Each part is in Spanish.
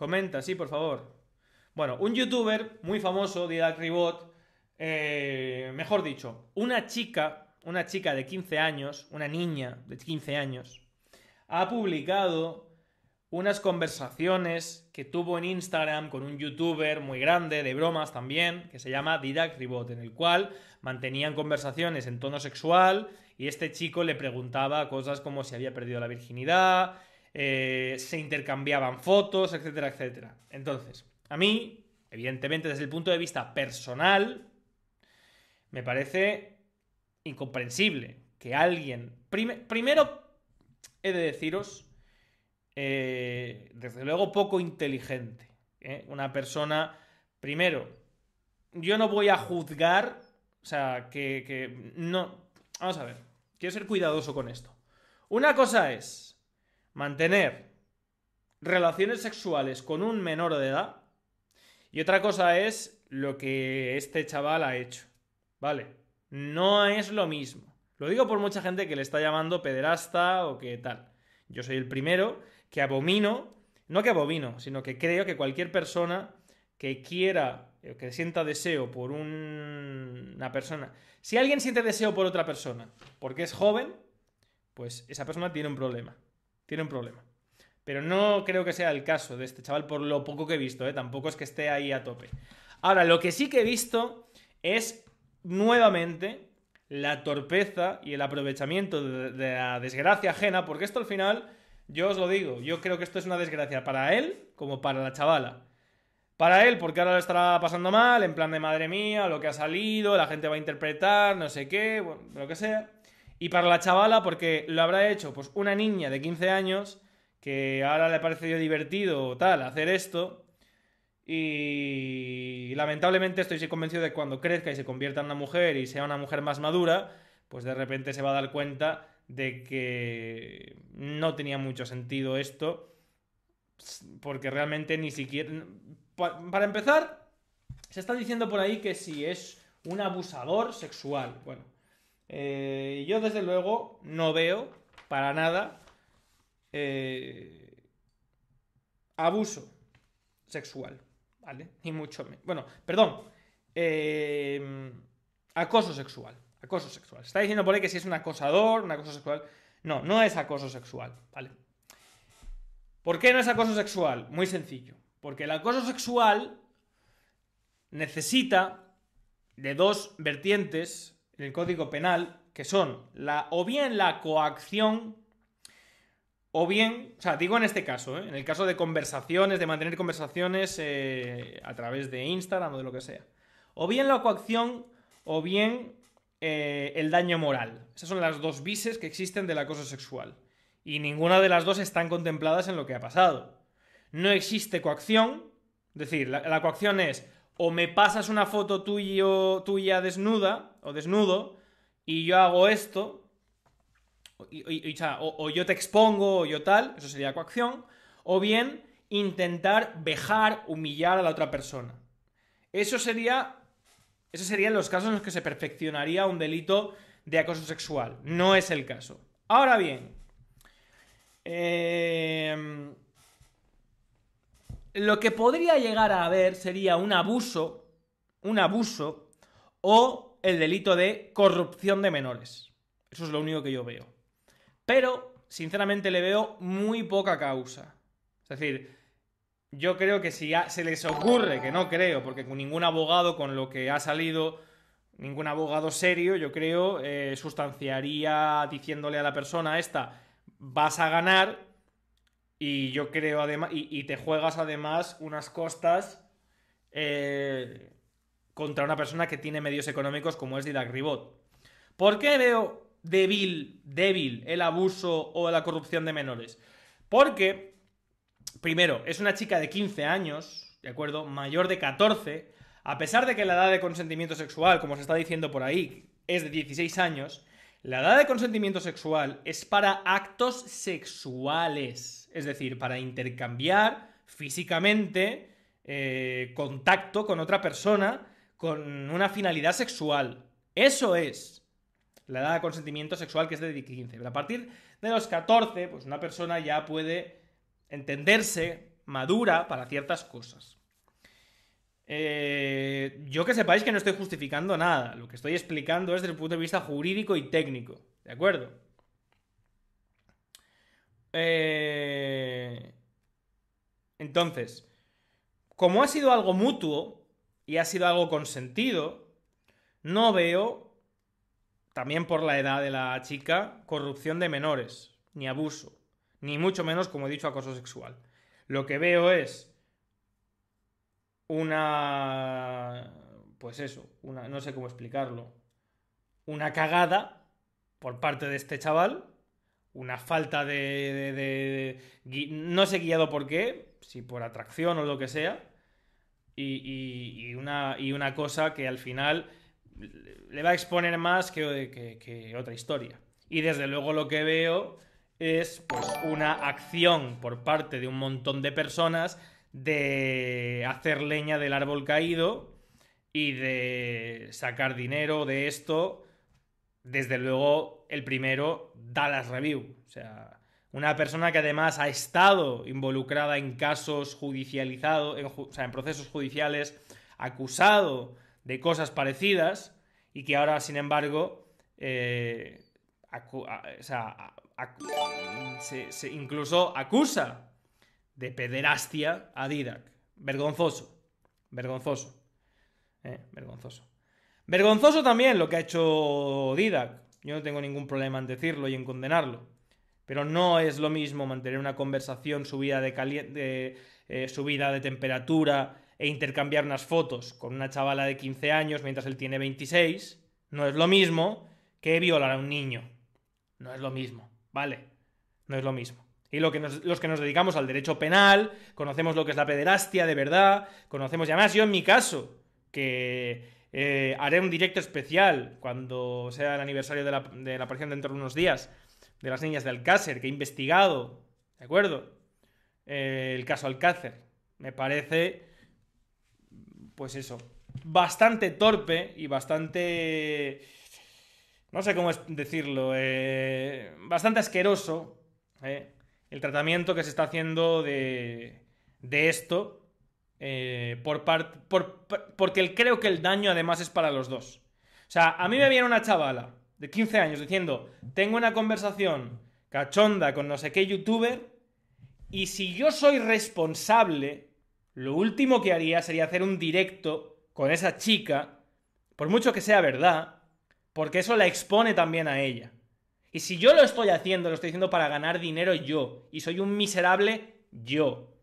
Comenta, sí, por favor. Bueno, un youtuber muy famoso, Didac Ribot, eh, mejor dicho, una chica, una chica de 15 años, una niña de 15 años, ha publicado unas conversaciones que tuvo en Instagram con un youtuber muy grande, de bromas también, que se llama Didac Ribot, en el cual mantenían conversaciones en tono sexual y este chico le preguntaba cosas como si había perdido la virginidad, eh, se intercambiaban fotos, etcétera, etcétera. Entonces, a mí, evidentemente, desde el punto de vista personal, me parece incomprensible que alguien. primero, he de deciros, eh, desde luego poco inteligente. ¿eh? Una persona, primero, yo no voy a juzgar, o sea, que, que no. Vamos a ver, quiero ser cuidadoso con esto. Una cosa es mantener relaciones sexuales con un menor de edad y otra cosa es lo que este chaval ha hecho. ¿Vale? No es lo mismo. Lo digo por mucha gente que le está llamando pederasta o que tal. Yo soy el primero que abomino, no que abomino, sino que creo que cualquier persona que quiera, que sienta deseo por una persona, si alguien siente deseo por otra persona porque es joven, pues esa persona tiene un problema tiene un problema. Pero no creo que sea el caso de este chaval por lo poco que he visto, ¿eh? tampoco es que esté ahí a tope. Ahora, lo que sí que he visto es nuevamente la torpeza y el aprovechamiento de, la desgracia ajena, porque esto al final, yo os lo digo, yo creo que esto es una desgracia para él como para la chavala para él, porque ahora lo estará pasando mal, en plan de madre mía, lo que ha salido, la gente va a interpretar, no sé qué, lo que sea. Y para la chavala, porque lo habrá hecho pues una niña de 15 años que ahora le parece divertido o tal hacer esto. Y lamentablemente estoy convencido de que cuando crezca y se convierta en una mujer y sea una mujer más madura, pues de repente se va a dar cuenta de que no tenía mucho sentido esto. Porque realmente ni siquiera... Para empezar, se está diciendo por ahí que si es un abusador sexual. Bueno, eh, yo desde luego no veo para nada eh, abuso sexual, ¿vale? Ni mucho menos. Bueno, perdón. Eh, acoso sexual. Acoso sexual. está diciendo por ahí que si es un acosador, un acoso sexual. No, no es acoso sexual, ¿vale? ¿Por qué no es acoso sexual? Muy sencillo. Porque el acoso sexual necesita de dos vertientes el Código Penal, que son la o bien la coacción o bien, o sea, digo en este caso, ¿eh? en el caso de conversaciones, de mantener conversaciones eh, a través de Instagram o de lo que sea. O bien la coacción o bien eh, el daño moral. Esas son las dos vises que existen del acoso sexual. Y ninguna de las dos están contempladas en lo que ha pasado. No existe coacción. Es decir, la, coacción es o me pasas una foto tuya desnuda o desnudo y yo hago esto, o, yo te expongo, o yo tal, eso sería coacción, o bien intentar vejar, humillar a la otra persona. Eso sería. sería serían los casos en los que se perfeccionaría un delito de acoso sexual. No es el caso. Ahora bien, em, lo que podría llegar a haber sería un abuso, un abuso o el delito de corrupción de menores. Eso es lo único que yo veo. Pero, sinceramente, le veo muy poca causa. Es decir, yo creo que si se les ocurre, que no creo, porque con ningún abogado con lo que ha salido, ningún abogado serio, yo creo, eh, sustanciaría diciéndole a la persona esta, vas a ganar, y yo creo además, y, y, te juegas además unas costas eh, contra una persona que tiene medios económicos como es Didac Ribot. ¿Por qué veo débil, débil el abuso o la corrupción de menores? Porque, primero, es una chica de 15 años, ¿de acuerdo? Mayor de 14, a pesar de que la edad de consentimiento sexual, como se está diciendo por ahí, es de 16 años, la edad de consentimiento sexual es para actos sexuales, es decir, para intercambiar físicamente eh, contacto con otra persona con una finalidad sexual. Eso es la edad de consentimiento sexual que es de 15. Pero a partir de los 14, pues una persona ya puede entenderse madura para ciertas cosas. Eh, yo que sepáis que no estoy justificando nada, lo que estoy explicando es desde el punto de vista jurídico y técnico, ¿de acuerdo? Eh, entonces, como ha sido algo mutuo, y ha sido algo consentido, no veo, también por la edad de la chica, corrupción de menores, ni abuso, ni mucho menos, como he dicho, acoso sexual. Lo que veo es una... pues eso, una... no sé cómo explicarlo. Una cagada por parte de este chaval, una falta de... de... no sé guiado por qué, si por atracción o lo que sea, y, una, y una cosa que al final le va a exponer más que, otra historia. Y desde luego lo que veo es pues, una acción por parte de un montón de personas de hacer leña del árbol caído y de sacar dinero de esto. Desde luego, el primero, Dallas Review. O sea, una persona que además ha estado involucrada en casos judicializados, en, o sea, en procesos judiciales, acusado de cosas parecidas y que ahora, sin embargo, eh, se, incluso acusa de pederastia a Didac. Vergonzoso, vergonzoso, eh, vergonzoso. Vergonzoso también lo que ha hecho Didac. Yo no tengo ningún problema en decirlo y en condenarlo. Pero no es lo mismo mantener una conversación subida de, de eh, subida de temperatura e intercambiar unas fotos con una chavala de 15 años mientras él tiene 26. No es lo mismo que violar a un niño. No es lo mismo, ¿vale? No es lo mismo. Y lo que los que nos dedicamos al derecho penal, conocemos lo que es la pederastia de verdad, conocemos, y además yo en mi caso, que eh, haré un directo especial cuando sea el aniversario de la, de la aparición dentro de unos días, de las niñas de Alcácer, que he investigado, ¿de acuerdo? Eh, el caso Alcácer. Me parece, pues eso, bastante torpe y bastante... No sé cómo decirlo, eh, bastante asqueroso eh, el tratamiento que se está haciendo de, esto por, por, porque creo que el daño además es para los dos. O sea, a mí me viene una chavala de 15 años diciendo, tengo una conversación cachonda con no sé qué youtuber, y si yo soy responsable, lo último que haría sería hacer un directo con esa chica, por mucho que sea verdad, porque eso la expone también a ella. Y si yo lo estoy haciendo, lo estoy haciendo para ganar dinero yo, y soy un miserable yo.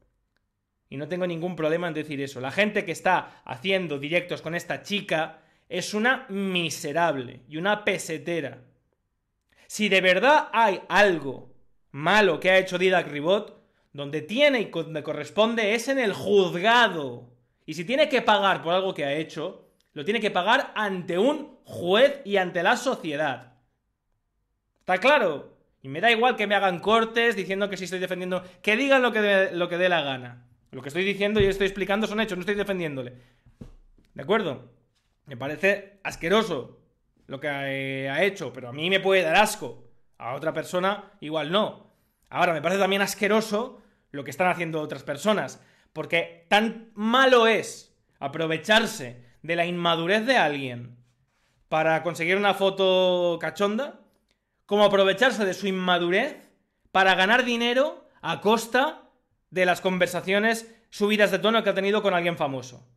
Y no tengo ningún problema en decir eso. La gente que está haciendo directos con esta chica es una miserable y una pesetera. Si de verdad hay algo malo que ha hecho Didac Ribot, donde tiene y donde corresponde es en el juzgado. Y si tiene que pagar por algo que ha hecho, lo tiene que pagar ante un juez y ante la sociedad. ¿Está claro? Y me da igual que me hagan cortes diciendo que si estoy defendiendo, que digan lo que lo que dé la gana. Lo que estoy diciendo y estoy explicando son hechos, no estoy defendiéndole. ¿De acuerdo? Me parece asqueroso lo que eh, ha hecho, pero a mí me puede dar asco. A otra persona igual no. Ahora, me parece también asqueroso lo que están haciendo otras personas, porque tan malo es aprovecharse de la inmadurez de alguien para conseguir una foto cachonda, como aprovecharse de su inmadurez para ganar dinero a costa de las conversaciones subidas de tono que ha tenido con alguien famoso.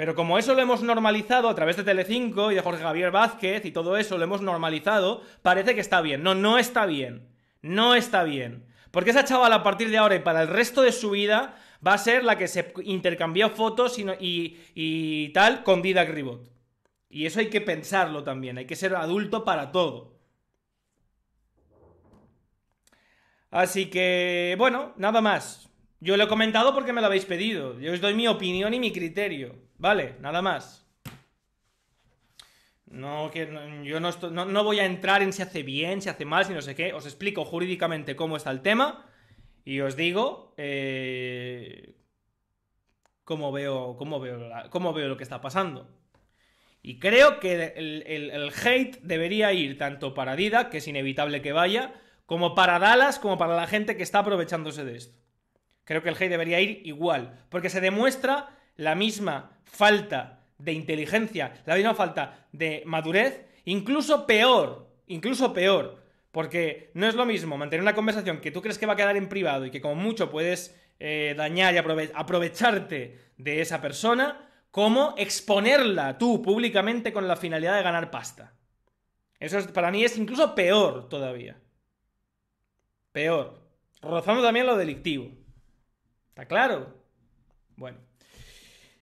Pero como eso lo hemos normalizado a través de Telecinco y de Jorge Javier Vázquez y todo eso lo hemos normalizado, parece que está bien. No, no está bien. No está bien. Porque esa chavala a partir de ahora y para el resto de su vida va a ser la que se intercambió fotos y, y, tal con Didac Ribot. Y eso hay que pensarlo también. Hay que ser adulto para todo. Así que, bueno, nada más. Yo lo he comentado porque me lo habéis pedido. Yo os doy mi opinión y mi criterio. Vale, nada más. No, yo no, voy a entrar en si hace bien, si hace mal, si no sé qué. Os explico jurídicamente cómo está el tema y os digo eh, cómo, veo, cómo, veo cómo veo lo que está pasando. Y creo que el, el hate debería ir tanto para Dida, que es inevitable que vaya, como para Dallas, como para la gente que está aprovechándose de esto. Creo que el hate debería ir igual, porque se demuestra la misma falta de inteligencia, la misma falta de madurez, incluso peor, incluso peor, porque no es lo mismo mantener una conversación que tú crees que va a quedar en privado y que como mucho puedes eh, dañar y aprovecharte de esa persona, como exponerla tú públicamente con la finalidad de ganar pasta. Eso para mí es incluso peor todavía. Peor. Rozando también lo delictivo. ¿Está claro? Bueno.